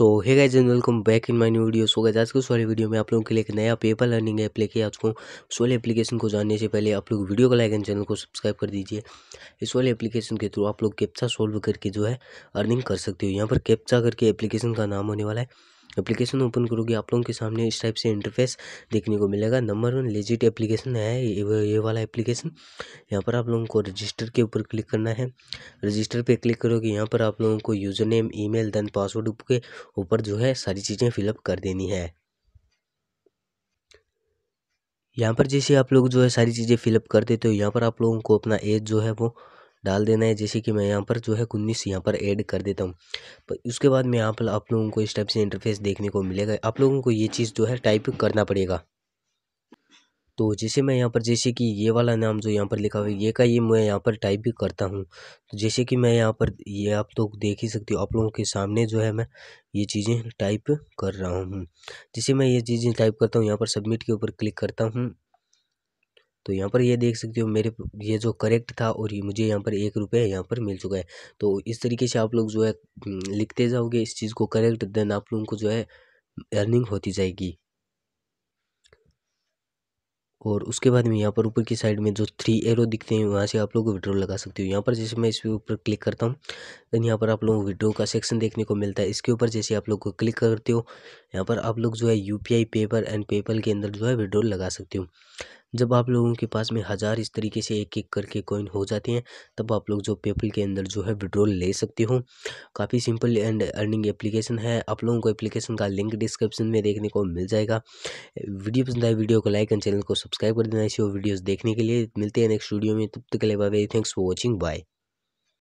so hey guys and welcome back in my new video so guys आज के वाले video में आप लोगों के लिए एक नया पेपर लर्निंग ऐप लेके आज को इस वाले एप्लीकेशन को जानने से पहले आप लोग वीडियो को लाइक एंड चैनल को सब्सक्राइब कर दीजिए इस वाले एप्लीकेशन के थ्रू आप लोग कैप्चा सॉल्व करके जो है अर्निंग कर सकते हो यहाँ पर कैप्चा करके एप्लीकेशन का नाम होने वाला है एप्लीकेशन ओपन करोगे आप लोगों के सामने इस टाइप से इंटरफेस देखने को मिलेगा नंबर वन लेजिट एप्लीकेशन है ये, वाला एप्लीकेशन यहाँ पर आप लोगों को रजिस्टर के ऊपर क्लिक करना है रजिस्टर पे क्लिक करोगे यहाँ पर आप लोगों को user name email then password के ऊपर जो है सारी चीज़ें फिलअप कर देनी है यहाँ पर जैसे आप लोग जो है सारी चीज़ें फिलअप कर देते हो यहाँ पर आप लोगों को अपना एज जो है वो डाल देना है जैसे कि मैं यहाँ पर जो है उन्नीस यहाँ पर ऐड कर देता हूँ पर उसके बाद में यहाँ पर आप लोगों को इस टाइप से इंटरफेस देखने को मिलेगा आप लोगों को ये चीज़ जो है टाइप करना पड़ेगा तो जैसे मैं यहाँ पर जैसे कि ये वाला नाम जो यहाँ पर लिखा हुआ है ये का ये मैं यहाँ पर टाइप भी करता हूँ तो जैसे कि मैं यहाँ पर ये आप लोग तो देख ही सकते हो आप लोगों के सामने जो है मैं ये चीज़ें टाइप कर रहा हूँ जैसे मैं ये चीज़ें टाइप करता हूँ यहाँ पर सबमिट के ऊपर क्लिक करता हूँ तो यहाँ पर ये देख सकते हो मेरे ये जो करेक्ट था और ये मुझे यहाँ पर एक रुपये यहाँ पर मिल चुका है तो इस तरीके से आप लोग जो है हम्म, लिखते जाओगे इस चीज़ को करेक्ट देन आप लोगों को जो है अर्निंग होती जाएगी और उसके बाद में यहाँ पर ऊपर की साइड में जो थ्री एरो दिखते हैं वहाँ से आप लोग विड्रो लगा सकते हो यहाँ पर जैसे मैं इसके ऊपर क्लिक करता हूँ देन यहाँ पर आप लोगों को विड्रो का सेक्शन देखने को मिलता है इसके ऊपर जैसे आप लोग को क्लिक करते हो यहाँ पर आप लोग जो है U P I paper and PayPal के अंदर जो है विड्रोल लगा सकते हो जब आप लोगों के पास में हज़ार इस तरीके से एक एक करके कॉइन हो जाते हैं तब आप लोग जो पेपल के अंदर जो है विड्रोल ले सकते हो काफ़ी सिंपल एंड अर्निंग एप्लीकेशन है आप लोगों को एप्लीकेशन का लिंक डिस्क्रिप्शन में देखने को मिल जाएगा वीडियो पसंद आए वीडियो को लाइक एंड चैनल को सब्सक्राइब कर देना ऐसी वीडियोज़ देखने के लिए मिलते हैं नेक्स्ट वीडियो में तब तक के लिए bye thanks for watching bye